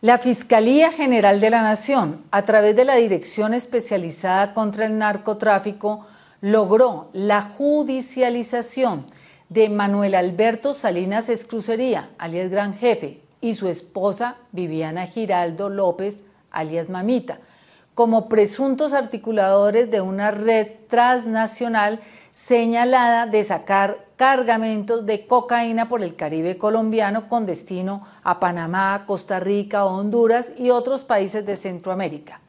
La Fiscalía General de la Nación, a través de la Dirección Especializada contra el Narcotráfico, logró la judicialización de Manuel Alberto Salinas Escrucería, alias Gran Jefe, y su esposa Viviana Giraldo López, alias Mamita, como presuntos articuladores de una red transnacional señalada de sacar cargamentos de cocaína por el Caribe colombiano con destino a Panamá, Costa Rica, Honduras y otros países de Centroamérica.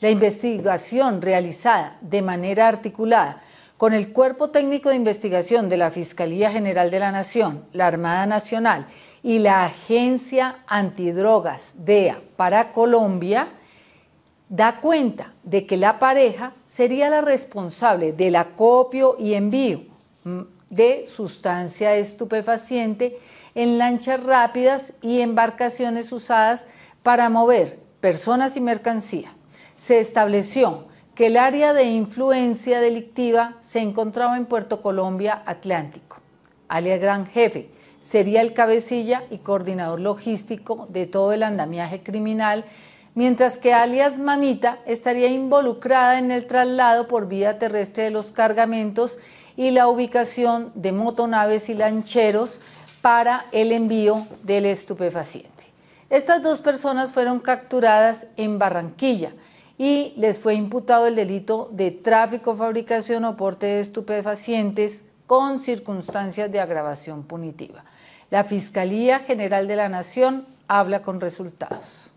La investigación realizada de manera articulada con el Cuerpo Técnico de Investigación de la Fiscalía General de la Nación, la Armada Nacional y la Agencia Antidrogas DEA para Colombia da cuenta de que la pareja sería la responsable del acopio y envío mm, de sustancia estupefaciente en lanchas rápidas y embarcaciones usadas para mover personas y mercancía. Se estableció que el área de influencia delictiva se encontraba en Puerto Colombia Atlántico. Alia Gran Jefe sería el cabecilla y coordinador logístico de todo el andamiaje criminal mientras que alias Mamita estaría involucrada en el traslado por vía terrestre de los cargamentos y la ubicación de motonaves y lancheros para el envío del estupefaciente. Estas dos personas fueron capturadas en Barranquilla y les fue imputado el delito de tráfico, fabricación o porte de estupefacientes con circunstancias de agravación punitiva. La Fiscalía General de la Nación habla con resultados.